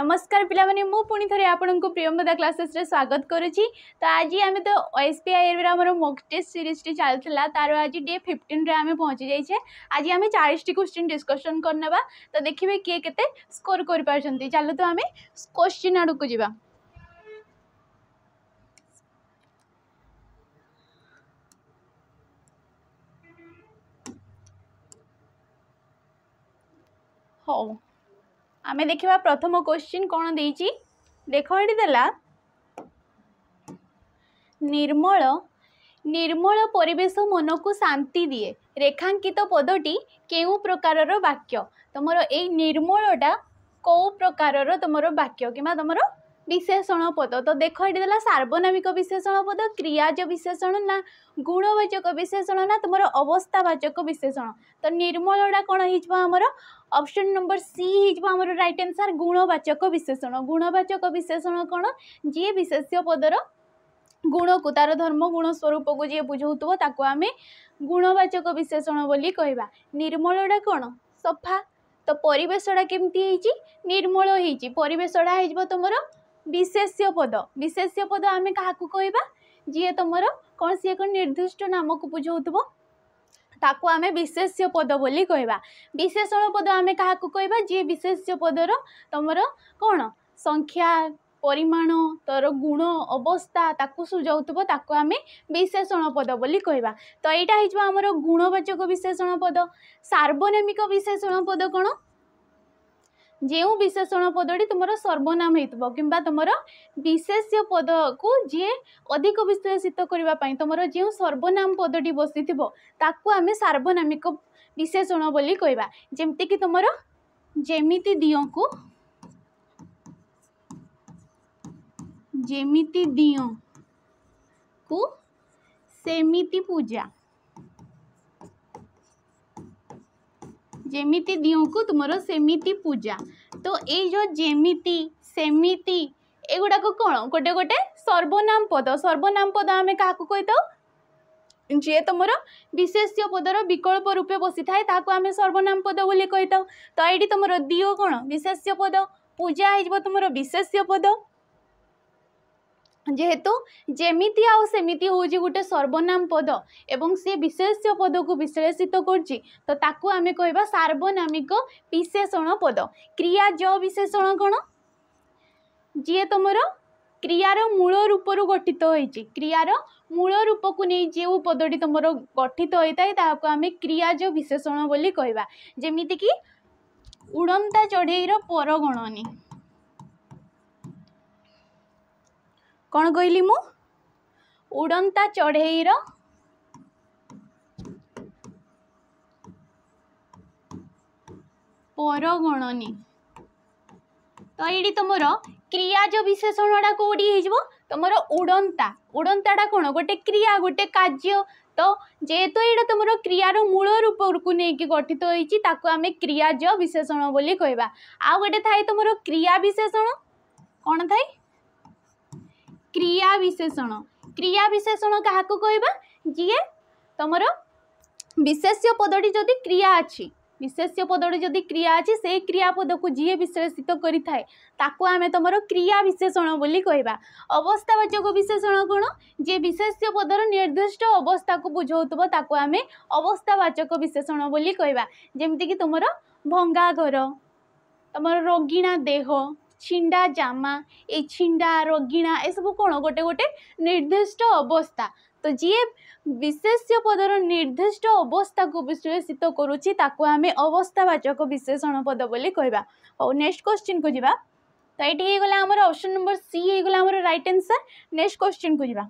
নমস্কার পিলামানে মু পুনি থরে আপনাদের প্রিয়ম্বদা ক্লাসেস রে স্বাগত করুছি তো আজি আমি তো ওএসপিআই এর আমার মক টেস্ট সিরিজটি চালছিলা তার আজি ডে 15 রে আমি পৌঁছি যাইছে আজি আমি 40 টি কোশ্চেন ডিসকশন করনেবা তো দেখিবে কে কেতে স্কোর করি পারছন্তি চালো তো আমি কোশ্চেন আড়ুকু যিবা হ্যাঁ ଆମେ ଦେଖିବା ପ୍ରଥମ କ୍ୱେଶ୍ଚିନ୍ କ'ଣ ଦେଇଛି ଦେଖ ଏଠି ଦେଲା ନିର୍ମଳ ନିର୍ମଳ ପରିବେଶ ମନକୁ ଶାନ୍ତି ଦିଏ ରେଖାଙ୍କିତ ପଦଟି କେଉଁ ପ୍ରକାରର ବାକ୍ୟ ତୁମର ଏଇ ନିର୍ମଳଟା କେଉଁ ପ୍ରକାରର ତୁମର ବାକ୍ୟ କିମ୍ବା ତୁମର বিশেষণ পদ তো দেখো এটি দেলা সার্বনামিক বিশেষণ পদ ক্রিয়াজ বিশেষণ না গুণবাচক বিশেষণ না তোমার অবস্থাবাচক বিশেষণ তো নির্মলটা কোণ হয়েছে আমার অপশন নম্বর সি হয়েছে আমার রাইট আনসার গুণবাচক বিশেষণ গুণবাচক বিশেষণ কোণ যে বিশেষ্য পদর ଗୁଣକୁ ତା'ର ଧର୍ମ ଗୁଣ ସ୍ୱରୂପକୁ ଯିଏ ବୁଝାଉଥିବ ତାକୁ ଆମେ ଗୁଣବାଚକ ବିଶେଷଣ ବୋଲି କହିବା ନିର୍ମଳଟା କ'ଣ ସଫା ତ ପରିବେଶଟା କେମିତି ହେଇଛି ନିର୍ମଳ ହେଇଛି ପରିବେଶଟା ହେଇଯିବ ତୁମର ବିଶେଷ୍ୟ ପଦ ବିଶେଷ୍ୟ ପଦ ଆମେ କାହାକୁ କହିବା ଯିଏ ତୁମର କ'ଣ ସିଏ କ'ଣ ନିର୍ଦ୍ଦିଷ୍ଟ ନାମକୁ ବୁଝାଉଥିବ ତାକୁ ଆମେ ବିଶେଷ୍ୟ ପଦ ବୋଲି କହିବା ବିଶେଷଣ ପଦ ଆମେ କାହାକୁ କହିବା ଯିଏ ବିଶେଷ୍ୟ ପଦର ତୁମର କ'ଣ ସଂଖ୍ୟା ପରିମାଣ ତୋର ଗୁଣ ଅବସ୍ଥା ତାକୁ ସୁଝାଉଥିବ ତାକୁ ଆମେ ବିଶେଷଣ ପଦ ବୋଲି କହିବା ତ ଏଇଟା ହେଇଯିବ ଆମର ଗୁଣବାଚକ ବିଶେଷଣ ପଦ ସାର୍ବନେମିକ ବିଶେଷଣ ପଦ କ'ଣ ଯେଉଁ ବିଶେଷଣ ପଦଟି ତୁମର ସର୍ବନାମ ହେଇଥିବ କିମ୍ବା ତୁମର ବିଶେଷ୍ୟ ପଦକୁ ଯିଏ ଅଧିକ ବିଶେଷିତ କରିବା ପାଇଁ ତୁମର ଯେଉଁ ସର୍ବନାମ ପଦଟି ବସିଥିବ ତାକୁ ଆମେ ସାର୍ବନାମିକ ବିଶେଷଣ ବୋଲି କହିବା ଯେମିତିକି ତୁମର ଯେମିତି ଦିଅଁକୁ ଯେମିତି ଦିଅଁକୁ ସେମିତି ପୂଜା ଯେମିତି ଦିଅଁକୁ ତୁମର ସେମିତି ପୂଜା ତ ଏଇ ଯେଉଁ ଯେମିତି ସେମିତି ଏଗୁଡ଼ାକ କ'ଣ ଗୋଟେ ଗୋଟେ ସର୍ବନାମ ପଦ ସର୍ବନାମ ପଦ ଆମେ କାହାକୁ କହିଥାଉ ଯିଏ ତୁମର ବିଶେଷ୍ୟ ପଦର ବିକଳ୍ପ ରୂପେ ବସିଥାଏ ତାହାକୁ ଆମେ ସର୍ବନାମ ପଦ ବୋଲି କହିଥାଉ ତ ଏଇଠି ତୁମର ଦିଅ କ'ଣ ବିଶେଷ୍ୟ ପଦ ପୂଜା ହେଇଯିବ ତୁମର ବିଶେଷ୍ୟ ପଦ যেহেতু ଯେମିତି ଆଉ ସେମିତି ହେଉଛି ଗୋଟେ ସର୍ବନାମ ପଦ ଏବଂ ସେ ବିଶେଷ୍ୟ ପଦକୁ ବିଶ୍ଳେଷିତ କରୁଛି ତ ତାକୁ ଆମେ କହିବା ସାର୍ବନାମିକ ବିଶେଷଣ ପଦ କ୍ରିୟା ଜ ବିଶେଷଣ କ'ଣ ଯିଏ ତୁମର କ୍ରିୟାର ମୂଳ ରୂପରୁ ଗଠିତ ହୋଇଛି କ୍ରିୟାର ମୂଳ ରୂପକୁ ନେଇ ଯେଉଁ ପଦଟି ତୁମର ଗଠିତ ହୋଇଥାଏ ତାହାକୁ ଆମେ କ୍ରିୟାଜ ବିଶେଷଣ ବୋଲି କହିବା ଯେମିତିକି ଉଡ଼ନ୍ତା ଚଢ଼େଇର ପରଗଣନୀ କ'ଣ କହିଲି ମୁଁ ଉଡ଼ନ୍ତା ଚଢ଼େଇର ପରଗଣନୀ ତ ଏଇଠି ତୁମର କ୍ରିୟାଜ ବିଶେଷଣଟା କେଉଁଠି ହେଇଯିବ ତୁମର ଉଡ଼ନ୍ତା ଉଡ଼ନ୍ତାଟା କ'ଣ ଗୋଟେ କ୍ରିୟା ଗୋଟେ କାର୍ଯ୍ୟ ତ ଯେହେତୁ ଏଇଟା ତୁମର କ୍ରିୟାର ମୂଳ ରୂପକୁ ନେଇକି ଗଠିତ ହୋଇଛି ତାକୁ ଆମେ କ୍ରିୟାଜ ବିଶେଷଣ ବୋଲି କହିବା ଆଉ ଗୋଟେ ଥାଏ ତୁମର କ୍ରିୟା ବିଶେଷଣ କ'ଣ ଥାଏ ক্রিয়া বিশেষণ ক্রিয়া বিশেষণ কাহাকু কহবা যিয়ে তোমার বিশেষ্য পদটি যদি ক্রিয়া আছে বিশেষ্য পদটি যদি ক্রিয়া আছে সেই ক্রিয়াপদকু যিয়ে বিশেষিত করে থাকে তাকে আমি তোমার ক্রিয়া বিশেষণ বলে কহবা অবস্থাবাচক বিশেষণ কোণ যে বিশেষ্য পদর নির্দিষ্ট অবস্থাকে বুঝাউব তাকে আমি অবস্থাবাচক বিশেষণ বলে কহবা যেমিকি তোমার ভঙ্গা ঘর তোমার রোগিণা দেহ ଛିଣ୍ଡା ଜାମା ଏଇ ଛିଣ୍ଡା ରଗିଣା ଏସବୁ କ'ଣ ଗୋଟେ ଗୋଟେ ନିର୍ଦ୍ଦିଷ୍ଟ ଅବସ୍ଥା ତ ଯିଏ ବିଶେଷ୍ୟ ପଦର ନିର୍ଦ୍ଦିଷ୍ଟ ଅବସ୍ଥାକୁ ବିଶ୍ଳେଷିତ କରୁଛି ତାକୁ ଆମେ ଅବସ୍ଥାବାଚକ ବିଶେଷଣ ପଦ ବୋଲି କହିବା ହଉ ନେକ୍ସଟ କ୍ୱେଶ୍ଚିନ୍କୁ ଯିବା ତ ଏଇଠି ହେଇଗଲା ଆମର ଅପସନ୍ ନମ୍ବର ସି ହେଇଗଲା ଆମର ରାଇଟ୍ ଆନ୍ସର୍ ନେକ୍ସଟ କ୍ୱେଶ୍ଚିନ୍କୁ ଯିବା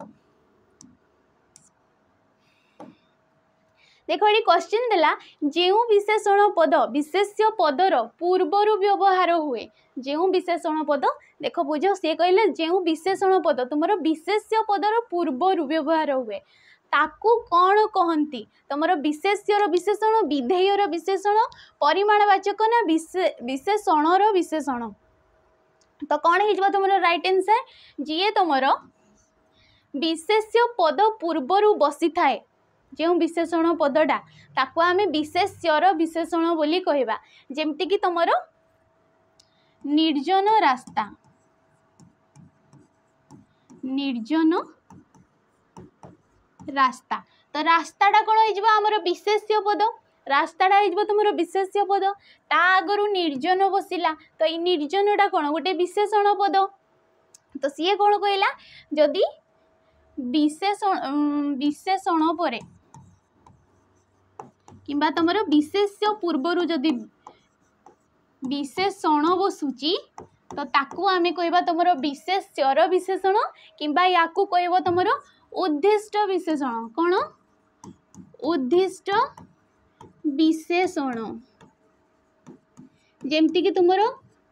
দেখ এটি কোশ্চিন দেলা যে বিশেষণ পদ বিশেষ্য পদর পূর্বর ব্যবহার হুয়ে যে বিশেষণ পদ দেখ বুঝ সে কহিলে যে বিশেষণ পদ তোমার বিশেষ্য পদর পূর্বর ব্যবহার হুয়ে ତାକୁ କ'ଣ କହନ୍ତି ତୁମର ବିଶେଷ୍ୟର ବିଶେଷଣ ବିଧେୟର ବିଶେଷଣ ପରିମାଣବାଚକ ନା ବିଶେଷଣର ବିଶେଷଣ ତ କ'ଣ ହେଇଯିବ ତୁମର ରାଇଟ୍ ଆନ୍ସର୍ ଯିଏ ତୁମର ବିଶେଷ୍ୟ ପଦ ପୂର୍ବରୁ ବସିଥାଏ ଯେଉଁ ବିଶେଷଣ ପଦଟା ତାକୁ ଆମେ ବିଶେଷ୍ୟର ବିଶେଷଣ ବୋଲି କହିବା ଯେମିତିକି ତୁମର ନିର୍ଜନ ରାସ୍ତା ନିର୍ଜନ ରାସ୍ତା ତ ରାସ୍ତାଟା କ'ଣ ହେଇଯିବ ଆମର ବିଶେଷ୍ୟ ପଦ ରାସ୍ତାଟା ହେଇଯିବ ତୁମର ବିଶେଷ୍ୟ ପଦ ତା ଆଗରୁ ନିର୍ଜନ ବସିଲା ତ ଏଇ ନିର୍ଜନଟା କ'ଣ ଗୋଟେ ବିଶେଷଣ ପଦ ତ ସିଏ କ'ଣ କହିଲା ଯଦି ବିଶେଷଣ ବିଶେଷଣ ପରେ কিংবা তোমার বিশেষ্য পূর্বর যদি বিশেষণ বসুচি তো তাকু আমি কইবা তোমার বিশেষ্যর বিশেষণ কিংবা ইয়াকু কইব তোমার উদ্দিষ্ট বিশেষণ কোণ উদ্দিষ্ট বিশেষণ ଯେମିତିକି ତୁମର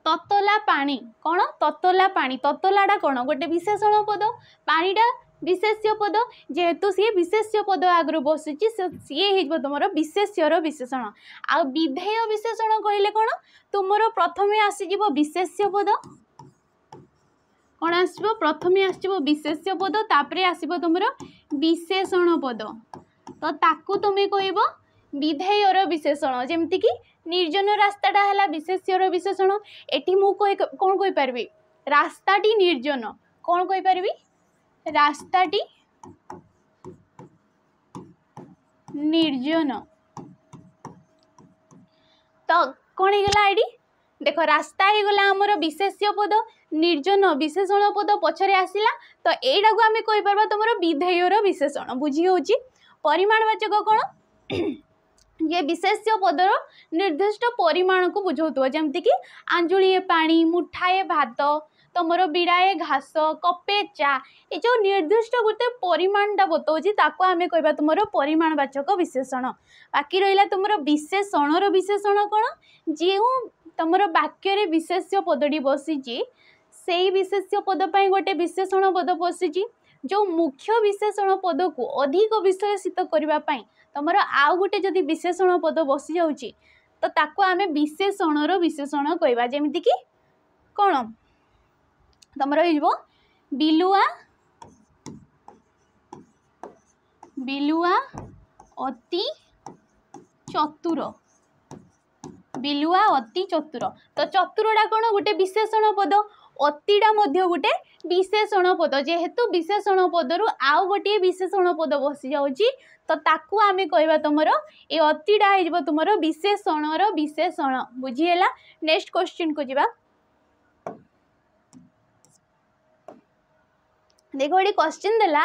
ତତଲା ପାଣି କ'ଣ ତତଲା ପାଣି ତତଲାଟା କ'ଣ ଗୋଟେ ବିଶେଷଣ ପଦ ପାଣିଟା ବିଶେଷ୍ୟ ପଦ ଯେହେତୁ ସିଏ ବିଶେଷ୍ୟ ପଦ ଆଗରୁ ବସୁଛି ସିଏ ହେଇଯିବ ତୁମର ବିଶେଷ୍ୟର ବିଶେଷଣ ଆଉ ବିଧେୟ ବିଶେଷଣ କହିଲେ କ'ଣ ତୁମର ପ୍ରଥମେ ଆସିଯିବ ବିଶେଷ୍ୟ ପଦ କ'ଣ ଆସିବ ପ୍ରଥମେ ଆସିଯିବ ବିଶେଷ୍ୟ ପଦ ତାପରେ ଆସିବ ତୁମର ବିଶେଷଣ ପଦ ତ ତାକୁ ତୁମେ କହିବ ବିଧେୟର ବିଶେଷଣ ଯେମିତିକି ନିର୍ଜନ ରାସ୍ତାଟା ହେଲା ବିଶେଷ୍ୟର ବିଶେଷଣ ଏଠି ମୁଁ କ'ଣ କହିପାରିବି ରାସ୍ତାଟି ନିର୍ଜନ କ'ଣ କହିପାରିବି রাস্তাটি নির্জন ତ କ'ଣ ହେଇଗଲା ଏଇଠି ଦେଖ ରାସ୍ତା ହେଇଗଲା ଆମର ବିଶେଷ୍ୟ ପଦ ନିର୍ଜନ ବିଶେଷଣ ପଦ ପଛରେ ଆସିଲା ତ ଏଇଟାକୁ ଆମେ କହିପାରିବା ତୁମର ବିଧେୟର ବିଶେଷଣ ବୁଝି ହେଉଛି ପରିମାଣବାଚକ କ'ଣ ଇଏ ବିଶେଷ୍ୟ ପଦର ନିର୍ଦ୍ଦିଷ୍ଟ ପରିମାଣକୁ ବୁଝାଉଥିବ ଯେମିତିକି ଆଞ୍ଜୁଳିଏ ପାଣି ମୁଠାଏ ଭାତ ତୁମର ବିଡ଼ାଏ ଘାସ କପେ ଚା ଏ ଯେଉଁ ନିର୍ଦ୍ଦିଷ୍ଟ ଗୋଟେ ପରିମାଣଟା ବତାଉଛି ତାକୁ ଆମେ କହିବା ତୁମର ପରିମାଣବାଚକ ବିଶେଷଣ ବାକି ରହିଲା ତୁମର ବିଶେଷଣର ବିଶେଷଣ କ'ଣ ଯେଉଁ ତୁମର ବାକ୍ୟରେ ବିଶେଷ୍ୟ ପଦଟି ବସିଛି ସେଇ ବିଶେଷ୍ୟ ପଦ ପାଇଁ ଗୋଟେ ବିଶେଷଣ ପଦ ବସିଛି ଯେଉଁ ମୁଖ୍ୟ ବିଶେଷଣ ପଦକୁ ଅଧିକ ବିଷୟସିତ କରିବା ପାଇଁ ତୁମର ଆଉ ଗୋଟେ ଯଦି ବିଶେଷଣ ପଦ ବସିଯାଉଛି ତ ତାକୁ ଆମେ ବିଶେଷଣର ବିଶେଷଣ କହିବା ଯେମିତିକି କ'ଣ ତୁମର ହେଇଯିବ ବିଲୁଆ ବିଲୁଆ ଅତି ଚତୁର ବିଲୁଆ ଅତି ଚତୁର ତ ଚତୁରଟା କ'ଣ ଗୋଟେ ବିଶେଷଣ ପଦ ଅତିଟା ମଧ୍ୟ ଗୋଟେ ବିଶେଷଣ ପଦ ଯେହେତୁ ବିଶେଷଣ ପଦରୁ ଆଉ ଗୋଟିଏ ବିଶେଷଣ ପଦ ବସିଯାଉଛି ତ ତାକୁ ଆମେ କହିବା ତୁମର ଏ ଅତିଟା ହେଇଯିବ ତୁମର ବିଶେଷଣର ବିଶେଷଣ ବୁଝିହେଲା ନେକ୍ସଟ କ୍ୱେଶ୍ଚିନ୍କୁ ଯିବା ଦେଖ ଗୋଟେ କ୍ୱେଶ୍ଚିନ୍ ଦେଲା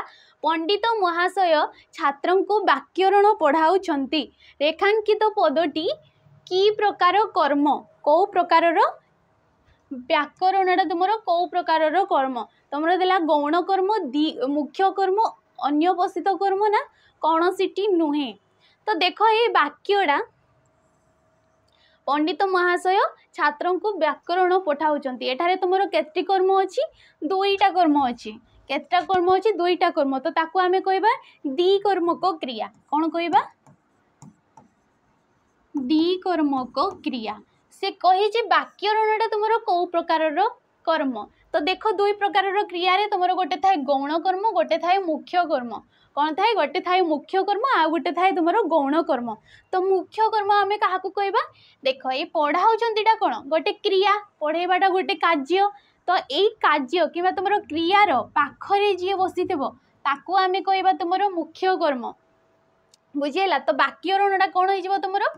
ପଣ୍ଡିତ ମହାଶୟ ଛାତ୍ରଙ୍କୁ ବାକ୍ୟରଣ ପଢ଼ାଉଛନ୍ତି ରେଖାଙ୍କିତ ପଦଟି କି ପ୍ରକାର କର୍ମ କେଉଁ ପ୍ରକାରର ବ୍ୟାକରଣଟା ତୁମର କେଉଁ ପ୍ରକାରର କର୍ମ ତୁମର ଦେଲା ଗୌଣ କର୍ମ ଦି ମୁଖ୍ୟ କର୍ମ ଅନ୍ୟପୋଷିତ କର୍ମ ନା କୌଣସିଟି ନୁହେଁ ତ ଦେଖ ଏ ବାକ୍ୟଟା ପଣ୍ଡିତ ମହାଶୟ ଛାତ୍ରଙ୍କୁ ବ୍ୟାକରଣ ପଠାଉଛନ୍ତି ଏଠାରେ ତୁମର କେତେ କର୍ମ ଅଛି ଦୁଇଟା କର୍ମ ଅଛି କେତେଟା କର୍ମ ଅଛି ଦୁଇଟା କର୍ମ ତ ତାକୁ ଆମେ କହିବା ଦ୍ୱିକର୍ମକ କ୍ରିୟା କ'ଣ କହିବା ଦ୍ୱିକର୍ମକ କ୍ରିୟା ସେ କହିଛି ବାକ୍ୟରଣଟା ତୁମର କେଉଁ ପ୍ରକାରର କର୍ମ ତ ଦେଖ ଦୁଇ ପ୍ରକାରର କ୍ରିୟାରେ ତୁମର ଗୋଟେ ଥାଏ ଗୌଣ କର୍ମ ଗୋଟେ ଥାଏ ମୁଖ୍ୟ କର୍ମ କ'ଣ ଥାଏ ଗୋଟେ ଥାଏ ମୁଖ୍ୟ କର୍ମ ଆଉ ଗୋଟେ ଥାଏ ତୁମର ଗୌଣ କର୍ମ ତ ମୁଖ୍ୟ କର୍ମ ଆମେ କାହାକୁ କହିବା ଦେଖ ଏଇ ପଢ଼ାଉଛନ୍ତିଟା କ'ଣ ଗୋଟେ କ୍ରିୟା ପଢ଼େଇବାଟା ଗୋଟେ କାର୍ଯ୍ୟ ତ ଏଇ କାର୍ଯ୍ୟ କିମ୍ବା ତୁମର କ୍ରିୟାର ପାଖରେ ଯିଏ ବସିଥିବ ତାକୁ ଆମେ କହିବା ତୁମର ମୁଖ୍ୟ କର୍ମ ବୁଝିହେଲା ତ ବାକ୍ୟ ଋଣଟା କ'ଣ ହେଇଯିବ ତୁମର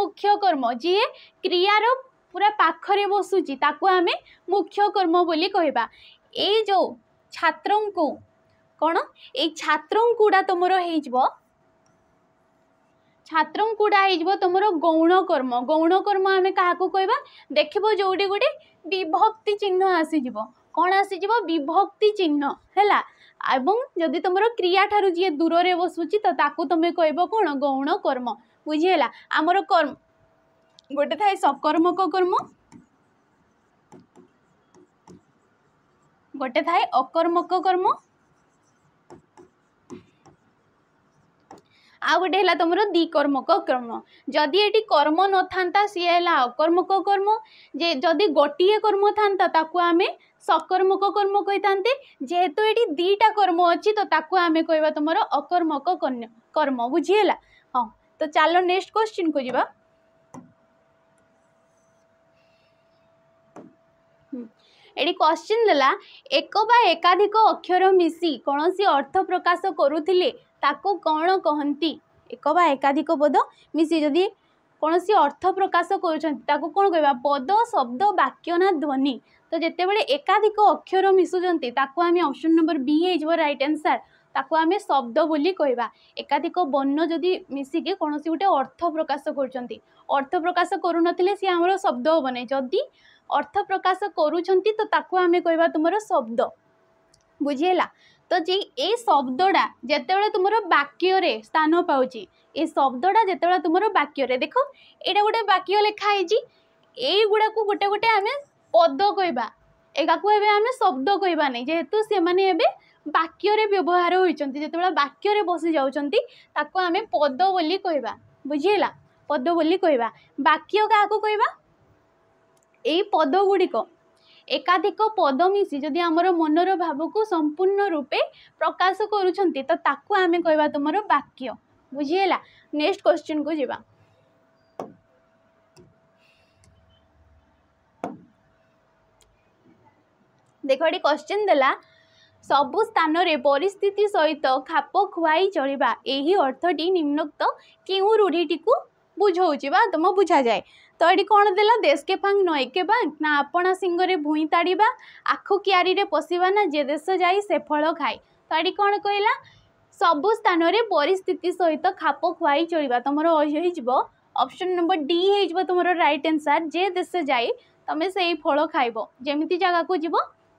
ମୁଖ୍ୟ କର୍ମ ଯିଏ କ୍ରିୟାର ପୁରା ପାଖରେ ବସୁଛି ତାକୁ ଆମେ ମୁଖ୍ୟ କର୍ମ ବୋଲି କହିବା ଏଇ ଯେଉଁ ଛାତ୍ରଙ୍କୁ କ'ଣ ଏଇ ଛାତ୍ରଙ୍କୁଡ଼ା ତୁମର ହେଇଯିବ ଛାତ୍ରଙ୍କୁଡ଼ା ହେଇଯିବ ତୁମର ଗୌଣ କର୍ମ ଗୌଣ କର୍ମ ଆମେ କାହାକୁ କହିବା ଦେଖିବ ଯେଉଁଠି ଗୋଟେ বিভক্তি চিহ্ন আসিযোগ କ'ଣ ଆସିଯିବ ବିଭକ୍ତି ଚିହ୍ନ ହେଲା ଏବଂ ଯଦି ତୁମର କ୍ରିୟା ଠାରୁ ଯିଏ ଦୂରରେ ବସୁଛି ତ ତାକୁ ତୁମେ କହିବ କ'ଣ ଗୌଣ କର୍ମ ବୁଝିହେଲା ଆମର କର୍ମ ଗୋଟେ ଥାଏ ସକର୍ମକ କର୍ମ ଗୋଟେ ଥାଏ ଅକର୍ମକ କର୍ମ ଆଉ ଗୋଟେ ହେଲା ତୁମର ଦ୍ୱିକର୍ମକ କର୍ମ ଯଦି ଏଠି କର୍ମ ନଥାନ୍ତା ସିଏ ହେଲା ଅକର୍ମକ କର୍ମ ଯେ ଯଦି ଗୋଟିଏ କର୍ମ ଥାନ୍ତା ତାକୁ ଆମେ সকর্মক কর্ম কইতান্তে যেহেতু এটি দুইটা কর্ম অছি তো তাকে আমি কইবা তোমার অকর্মক কর্ম বুঝি হেলা হ্যাঁ তো চাল নেক্সট কোশ্চিন কু যা এটি কোশ্চিন দেলা এক বা একাধিক অক্ষর মিশি কোণী অর্থ প্রকাশ করুলে ତାକୁ କ'ଣ କହନ୍ତି ଏକ ବା ଏକାଧିକ ପଦ ମିଶି ଯଦି କୌଣସି ଅର୍ଥ ପ୍ରକାଶ କରୁଛନ୍ତି ତାକୁ କ'ଣ କହିବା ପଦ ଶବ୍ଦ ବାକ୍ୟ ନା ଧ୍ୱନି ତ ଯେତେବେଳେ ଏକାଧିକ ଅକ୍ଷର ମିଶୁଛନ୍ତି ତାକୁ ଆମେ ଅପସନ୍ ନମ୍ବର ବି ହେଇଯିବ ରାଇଟ୍ ଆନ୍ସର୍ ତାକୁ ଆମେ ଶବ୍ଦ ବୋଲି କହିବା ଏକାଧିକ ବର୍ଣ୍ଣ ଯଦି ମିଶିକି କୌଣସି ଗୋଟେ ଅର୍ଥ ପ୍ରକାଶ କରୁଛନ୍ତି ଅର୍ଥ ପ୍ରକାଶ କରୁନଥିଲେ ସିଏ ଆମର ଶବ୍ଦ ହେବ ନାହିଁ ଯଦି ଅର୍ଥ ପ୍ରକାଶ କରୁଛନ୍ତି ତ ତାକୁ ଆମେ କହିବା ତୁମର ଶବ୍ଦ ବୁଝି ହେଲା তো যে এই শব্দটা যেতবে তোমার বাক্যরে স্থান পাচ্ছি এই শব্দটা যেতবে তোমার বাক্যরে দেখ এটা গোটে বাক্য লেখা হয়েছি এইগুড়া গোটে গোটে আমি পদ কহবা এগাকু এবে আমি শব্দ কহবা নাই যেহেতু সেমানে এবে বাক্যরে ব্যবহার হয়েছেন যেতবে বাক্যরে বসি যাচ্ছেন তাকে আমি পদ বলি কহবা বুঝিলা পদ বলি কহবা বাক্য কাহকু কহবা এই পদগুড়িক ଏକାଧିକ ପଦ ମିଶି ଯଦି ଆମର ମନର ଭାବକୁ ସମ୍ପୂର୍ଣ୍ଣ ରୂପେ ପ୍ରକାଶ କରୁଛନ୍ତି ତ ତାକୁ ଆମେ କହିବା ତୁମର ବାକ୍ୟ ବୁଝିହେଲା ନେକ୍ସଟ କ୍ୱେଶ୍ଚିନ୍କୁ ଯିବା ଦେଖ ଏଠି କ୍ୱେଶ୍ଚିନ୍ ଦେଲା ସବୁ ସ୍ଥାନରେ ପରିସ୍ଥିତି ସହିତ ଖାପ ଖୁଆଇ ଚଳିବା ଏହି ଅର୍ଥଟି ନିମ୍ନୋକ୍ତ କେଉଁ ରୂଢ଼ିଟିକୁ বুঝাউছি বা তোম বুঝাযায়ে তো এটি কোণ দেলা দেশকে ফাং নয়কে বাং না আপনা সিংহরে ভুঁই তাড়া আখু কিয়ারিরে পশিবা না যে দেশ যাই সে ফল খাই তো এটি কোণ কহিলা সবু স্থানরে পরিস্থিতি সহিত খাপ খুয়াই চলিবা তোমার হয়েযিব অপশন নম্বর ডি হয়েযিব তোমার রাইট আনসার যে দেশে যাই তুমি সেই ফল খাইব যেমিতি জায়গাকে যাব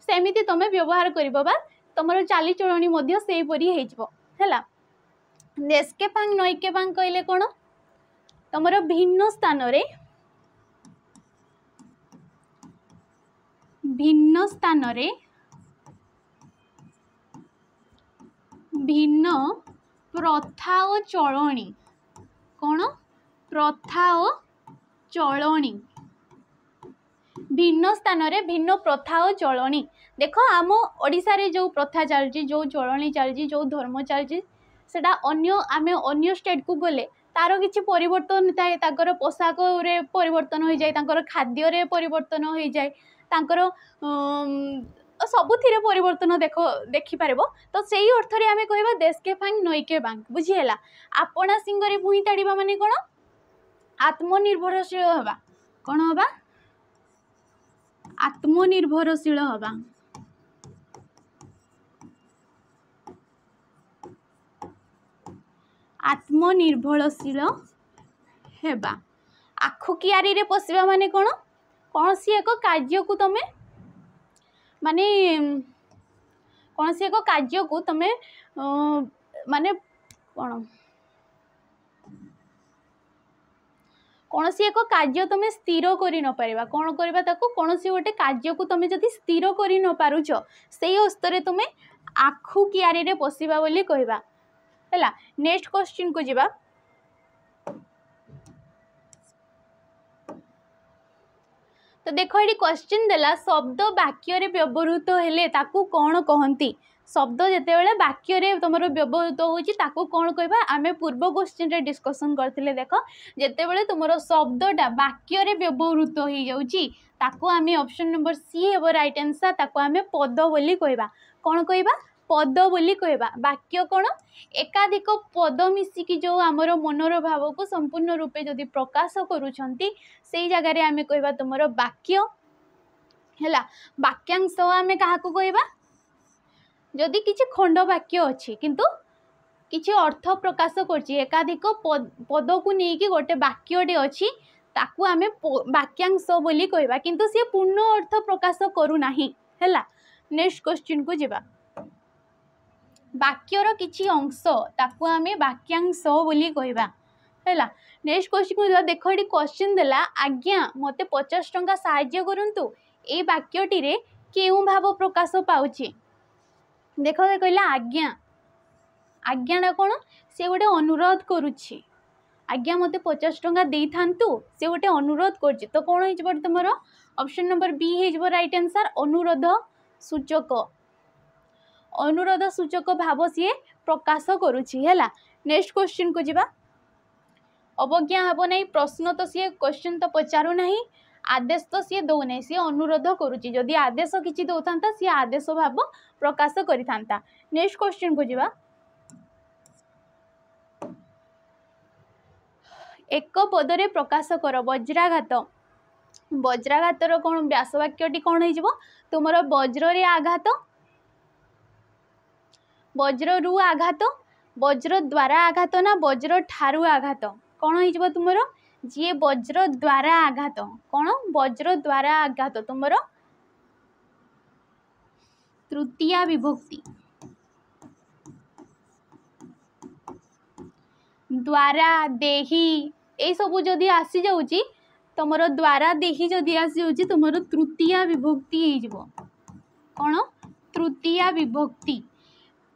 সেমিতি তুমি ব্যবহার করিব বা তোমার চালিচলণী মধ্য সেইপরি হয়েযিব হেলা দেশকে ফাং নইকে ফাং কহিলে কোণ তোমার ভিন্ন স্থানরে ভিন্ন স্থানরে ভিন্ন প্রথা ও চলণী কোণ প্রথা ও চলণী ভিন্ন স্থানরে ভিন্ন প্রথা ও চলণী দেখ আম ওড়িশারে যে প্রথা চালছি যে চলণী চালছি যে ধর্ম চালছি সেটা অন্য আমি অন্য স্টেটকু গলে তার কিছু পরিবর্তন থাকে তাঁর পোশাকরে পরিবর্তন হয়ে যায় তাঁর খাদ্যরে পরিবর্তন হয়ে যায় তাঁর ସବୁଥିରେ ପରିବର୍ତ୍ତନ ଦେଖ ଦେଖିପାରିବ ତ ସେଇ ଅର୍ଥରେ ଆମେ କହିବା ଦେଶକେ ଫାଙ୍ଗ ନଈକେ ବାଙ୍ଗ ବୁଝିହେଲା ଆପଣା ସିଙ୍ଗରେ ଭୂଇଁ ତାଡ଼ିବା ମାନେ କ'ଣ ଆତ୍ମନିର୍ଭରଶୀଳ ହେବା କ'ଣ ହେବା ଆତ୍ମନିର୍ଭରଶୀଳ ହେବା ଆତ୍ମନିର୍ଭରଶୀଳ ହେବା ଆଖୁ କିଆରିରେ ପଶିବା ମାନେ କ'ଣ କୌଣସି ଏକ କାର୍ଯ୍ୟକୁ ତୁମେ ମାନେ କୌଣସି ଏକ କାର୍ଯ୍ୟକୁ ତୁମେ ମାନେ କ'ଣ କୌଣସି ଏକ କାର୍ଯ୍ୟ ତୁମେ ସ୍ଥିର କରି ନପାରିବା କ'ଣ କରିବା ତାକୁ କୌଣସି ଗୋଟେ କାର୍ଯ୍ୟକୁ ତୁମେ ଯଦି ସ୍ଥିର କରି ନପାରୁଛ ସେଇ ଅସ୍ତରେ ତୁମେ ଆଖୁ କିଆରିରେ ପଶିବା ବୋଲି କହିବା नेक्स्ट क्वेश्चन को जी तो देखो ये क्वेश्चन देला शब्द वाक्य व्यवहृत हेले कौन कहती शब्द जिते बाक्य तुम व्यवहृत होती कौन कह आम पूर्व क्वेश्चन रे डिस्कसन करते देख जिते बड़े तुम शब्दा वाक्य व्यवहृत हो जाऊँगी आम अपशन नंबर सी हे रईट आनसर ताको आम पद बोली कह कौन कह পদ বলি কহবা বাক্য কোণ একাধিক পদ মিশিকি যে আমার মনর ভাবক সম্পূর্ণ রূপে যদি প্রকাশ করুচার সেই জায়গায় আমি কহবা তোমার বাক্য ହେଲା ବାକ୍ୟାଂଶ ଆମେ କାହାକୁ କହିବା ଯଦି କିଛି ଖଣ୍ଡ ବାକ୍ୟ ଅଛି କିନ୍ତୁ କିଛି ଅର୍ଥ ପ୍ରକାଶ କରୁଛି ଏକାଧିକ ପଦକୁ ନେଇକି ଗୋଟେ ବାକ୍ୟଟେ ଅଛି ତାକୁ ଆମେ ବାକ୍ୟାଂଶ ବୋଲି କହିବା କିନ୍ତୁ ସିଏ ପୂର୍ଣ୍ଣ ଅର୍ଥ ପ୍ରକାଶ କରୁନାହିଁ ହେଲା ନେକ୍ସଟ କ୍ୱେଶ୍ଚିନ୍କୁ ଯିବା ବାକ୍ୟର କିଛି ଅଂଶ ତାକୁ ଆମେ ବାକ୍ୟାଂଶ ବୋଲି କହିବା ହେଲା ନେକ୍ସଟ କ୍ୱେଶ୍ଚିନ୍କୁ ଦେବା ଦେଖ ଏଠି କ୍ୱେଶ୍ଚିନ୍ ଦେଲା ଆଜ୍ଞା ମୋତେ ପଚାଶ ଟଙ୍କା ସାହାଯ୍ୟ କରନ୍ତୁ ଏଇ ବାକ୍ୟଟିରେ କେଉଁ ଭାବ ପ୍ରକାଶ ପାଉଛି ଦେଖ କହିଲା ଆଜ୍ଞା ଆଜ୍ଞାଟା କ'ଣ ସେ ଗୋଟେ ଅନୁରୋଧ କରୁଛି ଆଜ୍ଞା ମୋତେ ପଚାଶ ଟଙ୍କା ଦେଇଥାନ୍ତୁ ସେ ଗୋଟେ ଅନୁରୋଧ କରୁଛି ତ କ'ଣ ହେଇଯିବ ତୁମର ଅପସନ୍ ନମ୍ବର ବି ହେଇଯିବ ରାଇଟ୍ ଆନ୍ସର୍ ଅନୁରୋଧ ସୂଚକ ଅନୁରୋଧ ସୂଚକ ଭାବ ସିଏ ପ୍ରକାଶ କରୁଛି ହେଲା ନେକ୍ସଟ କ୍ୱେଶ୍ଚିନ୍କୁ ଯିବା ଅବଜ୍ଞା ହେବ ନାହିଁ ପ୍ରଶ୍ନ ତ ସିଏ କ୍ୱେଶ୍ଚିନ୍ ତ ପଚାରୁନାହିଁ ଆଦେଶ ତ ସିଏ ଦେଉନାହିଁ ସିଏ ଅନୁରୋଧ କରୁଛି ଯଦି ଆଦେଶ କିଛି ଦେଉଥାନ୍ତା ସିଏ ଆଦେଶ ଭାବ ପ୍ରକାଶ କରିଥାନ୍ତା ନେକ୍ସଟ କ୍ୱେଶ୍ଚିନ୍କୁ ଯିବା ଏକ ପଦରେ ପ୍ରକାଶ କର ବଜ୍ରାଘାତ ବଜ୍ରାଘାତର କ'ଣ ବ୍ୟାସବାକ୍ୟଟି କ'ଣ ହେଇଯିବ ତୁମର ବଜ୍ରରେ ଆଘାତ বজ্ররু আঘাত বজ্র দ্বারা আঘাত না বজ্র ঠারু আঘাত କ'ଣ ହେଇଯିବ ତୁମର ଯିଏ ବଜ୍ର ଦ୍ୱାରା ଆଘାତ କ'ଣ ବଜ୍ର ଦ୍ୱାରା ଆଘାତ ତୁମର ତୃତୀୟା ବିଭକ୍ତି ଦ୍ୱାରା ଦେହି ଏଇସବୁ ଯଦି ଆସିଯାଉଛି ତୁମର ଦ୍ୱାରା ଦେହି ଯଦି ଆସିଯାଉଛି ତୁମର ତୃତୀୟା ବିଭକ୍ତି ହେଇଯିବ କ'ଣ ତୃତୀୟା ବିଭକ୍ତି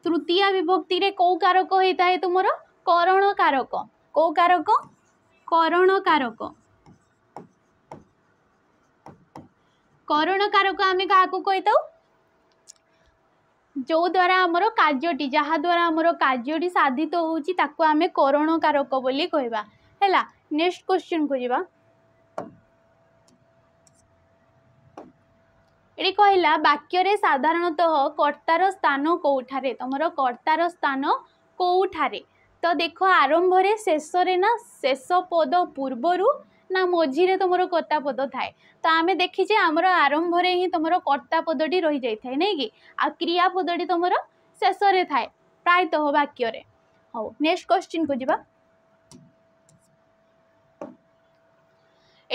ତୃତୀୟା ବିଭକ୍ତିରେ କେଉଁ କାରକ ହୋଇଥାଏ ତୁମର କରଣ କାରକ କେଉଁ କାରକ କରଣ କାରକ କରଣ କାରକ ଆମେ କାହାକୁ କହିଥାଉ ଯେଉଁଦ୍ୱାରା ଆମର କାର୍ଯ୍ୟଟି ଯାହାଦ୍ୱାରା ଆମର କାର୍ଯ୍ୟଟି ସାଧିତ ହେଉଛି ତାକୁ ଆମେ କରଣ କାରକ ବୋଲି କହିବା ହେଲା ନେକ୍ସଟ କ୍ୱେଶ୍ଚିନ୍କୁ ଯିବା ଏଠି କହିଲା ବାକ୍ୟରେ ସାଧାରଣତଃ କର୍ତ୍ତାର ସ୍ଥାନ କେଉଁଠାରେ ତୁମର କର୍ତ୍ତାର ସ୍ଥାନ କେଉଁଠାରେ ତ ଦେଖ ଆରମ୍ଭରେ ଶେଷରେ ନା ଶେଷ ପଦ ପୂର୍ବରୁ ନା ମଝିରେ ତୁମର କର୍ତ୍ତା ପଦ ଥାଏ ତ ଆମେ ଦେଖିଛେ ଆମର ଆରମ୍ଭରେ ହିଁ ତୁମର କର୍ତ୍ତା ପଦଟି ରହିଯାଇଥାଏ ନାଇଁ କି ଆଉ କ୍ରିୟା ପଦଟି ତୁମର ଶେଷରେ ଥାଏ ପ୍ରାୟତଃ ବାକ୍ୟରେ ହଉ ନେକ୍ସଟ କ୍ୱେଶ୍ଚିନ୍କୁ ଯିବା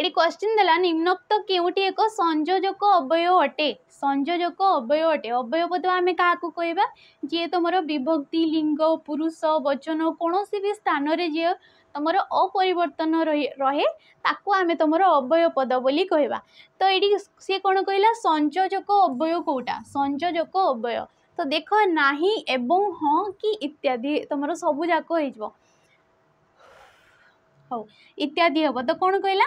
ଏଠି କ୍ୱେଶ୍ଚିନ୍ ଦେଲା ନିମ୍ନୋକ୍ତ କେଉଁଟି ଏକ ସଂଯୋଜକ ଅବୟ ଅଟେ ସଂଯୋଜକ ଅବୟ ଅଟେ ଅବୟ ପଦ ଆମେ କାହାକୁ କହିବା ଯିଏ ତୁମର ବିଭକ୍ତି ଲିଙ୍ଗ ପୁରୁଷ ବଚନ କୌଣସି ବି ସ୍ଥାନରେ ଯିଏ ତୁମର ଅପରିବର୍ତ୍ତନ ରହେ ତାକୁ ଆମେ ତୁମର ଅବୟ ପଦ ବୋଲି କହିବା ତ ଏଠି ସିଏ କ'ଣ କହିଲା ସଂଯୋଜକ ଅବୟ କେଉଁଟା ସଂଯୋଜକ ଅବୟ ତ ଦେଖ ନାହିଁ ଏବଂ ହଁ କି ଇତ୍ୟାଦି ତୁମର ସବୁଯାକ ହେଇଯିବ ହଉ ଇତ୍ୟାଦି ହେବ ତ କ'ଣ କହିଲା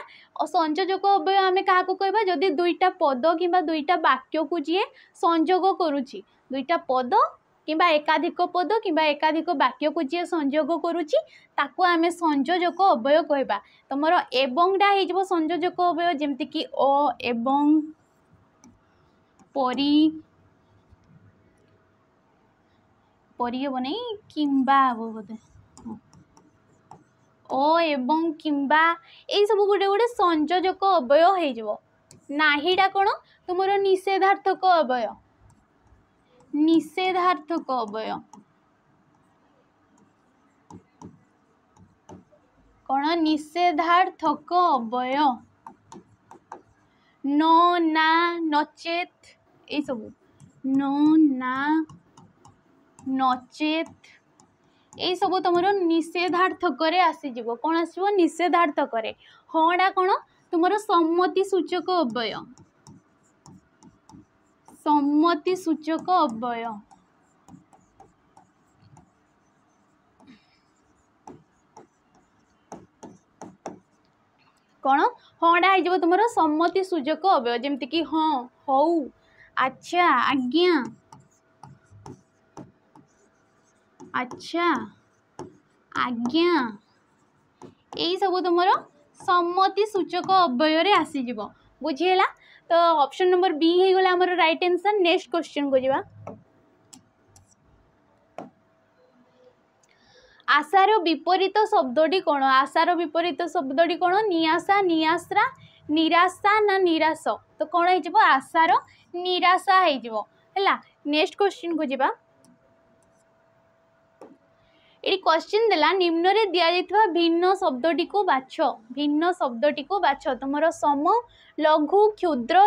ସଂଯୋଜକ ଆମେ କାହାକୁ କହିବା ଯଦି ଦୁଇଟା ପଦ କିମ୍ବା ଦୁଇଟା ବାକ୍ୟକୁ ଯିଏ ସଂଯୋଗ କରୁଛି ଦୁଇଟା ପଦ କିମ୍ବା ଏକାଧିକ ପଦ କିମ୍ବା ଏକାଧିକ ବାକ୍ୟକୁ ଯିଏ ସଂଯୋଗ କରୁଛି ତାକୁ ଆମେ ସଂଯୋଜକ ଅବୟ କହିବା ତୁମର ଏବଂଟା ହେଇଯିବ ସଂଯୋଜକ ଅବୟ ଯେମିତିକି ଅ ଏବଂ ପରି ପରି ହେବ ନାହିଁ କିମ୍ବା ହେବ ବୋଧେ ଅ ଏବଂ କିମ୍ବା ଏଇସବୁ ଗୋଟେ ଗୋଟେ ସଂଯୋଜକ ଅବୟ ହେଇଯିବ ନାହିଁଟା କ'ଣ ତୁମର ନିଷେଧାର୍ଥକ ଅବୟ ନିଷେଧାର୍ଥକ ଅବୟ କ'ଣ ନିଷେଧାର୍ଥକ ଅବୟ ନ ନା ନଚେତ୍ ଏଇସବୁ ନ ନା ନଚେତ୍ ଏଇ ସବୁ ତୁମର ନିଷେଧାର୍ଥକରେ ଆସିଯିବ କ'ଣ ଆସିବ ନିଷେଧାର୍ଥକରେ ହଁଟା କ'ଣ ତୁମର ସମ୍ମତି ସୂଚକ ଅବୟ ସମ୍ମତି ସୂଚକ ଅବୟ କ'ଣ ହଡା ହେଇଯିବ ତୁମର ସମ୍ମତି ସୂଚକ ଅବୟ ଯେମିତିକି ହଁ ହଉ ଆଚ୍ଛା ଆଜ୍ଞା আচ্ছা আজ্ঞা এইসবু তোমার সম্মতি সূচক অব্যয়রে আসিযোগ বুঝিগলা তো অপশন নম্বর বি হয়ে আমার রাইট আনসর নেক্সট কোশ্চেন কু যা আশার বিপরীত শব্দটি কোণ আশার বিপরীত শব্দটি কোণ নিয়াশা নিয়াশ্রা নিরাশা না নিরাশ তো কোণ হয়ে আশার নিরাশা হয়ে হল নেক্সট কোশ্চিন কু যা ଏଠି କ୍ୱେଶ୍ଚିନ୍ ଦେଲା ନିମ୍ନରେ ଦିଆଯାଇଥିବା ଭିନ୍ନ ଶବ୍ଦଟିକୁ ବାଛ ଭିନ୍ନ ଶବ୍ଦଟିକୁ ବାଛ ତୁମର ସମ ଲଘୁ କ୍ଷୁଦ୍ର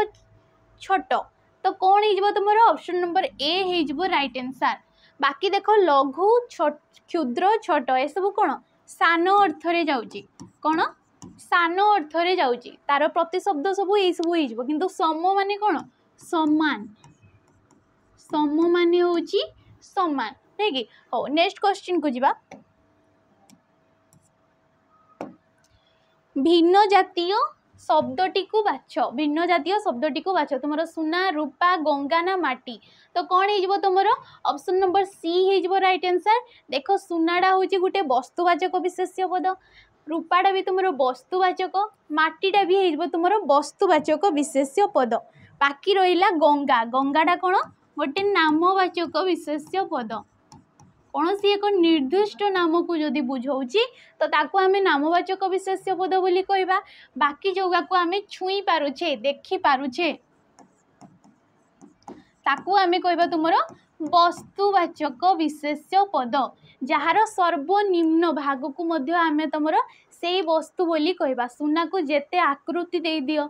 ଛୋଟ ତ କ'ଣ ହେଇଯିବ ତୁମର ଅପସନ୍ ନମ୍ବର ଏ ହେଇଯିବ ରାଇଟ୍ ଆନ୍ସାର୍ ବାକି ଦେଖ ଲଘୁ କ୍ଷୁଦ୍ର ଛୋଟ ଏସବୁ କ'ଣ ସାନ ଅର୍ଥରେ ଯାଉଛି କ'ଣ ସାନ ଅର୍ଥରେ ଯାଉଛି ତାର ପ୍ରତିଶବ୍ଦ ସବୁ ଏଇସବୁ ହେଇଯିବ କିନ୍ତୁ ସମ ମାନେ କ'ଣ ସମାନ ସମ ମାନେ ହେଉଛି ସମାନ ନାଇଁ କି ହଉ ନେକ୍ସଟ କ୍ୱେଶ୍ଚିନ୍କୁ ଯିବା ভিন্ন জাতীয় শব্দটিকু বাছ ভিন্ন জাতীয় শব্দটিকু বাছ তোমার সোনা রূপা গঙ্গা না মাটি তো কণ হয়ে তোমার অপশন নম্বর সি হয়ে রাইট আনসার দেখ সোনাটা হচ্ছে গোটে বস্তুবাচক বিশেষ্য পদ রূপাটা বি তোমার বস্তুবাচক মাটিটা বি হয়ে তোমার বস্তুবাচক বিশেষ্য পদ বাকি রহিলা গঙ্গা গঙ্গাটা কোণ গোটে নামবাচক বিশেষ্য পদ କୌଣସି ଏକ ନିର୍ଦ୍ଦିଷ୍ଟ ନାମକୁ ଯଦି ବୁଝାଉଛି ତ ତାକୁ ଆମେ ନାମବାଚକ ବିଶେଷ୍ୟ ପଦ ବୋଲି କହିବା ବାକି ଯେଉଁଗାକୁ ଆମେ ଛୁଇଁ ପାରୁଛେ ଦେଖିପାରୁଛେ ତାକୁ ଆମେ କହିବା ତୁମର ବସ୍ତୁବାଚକ ବିଶେଷ୍ୟ ପଦ ଯାହାର ସର୍ବନିମ୍ନ ଭାଗକୁ ମଧ୍ୟ ଆମେ ତୁମର ସେଇ ବସ୍ତୁ ବୋଲି କହିବା ସୁନାକୁ ଯେତେ ଆକୃତି ଦେଇଦିଅ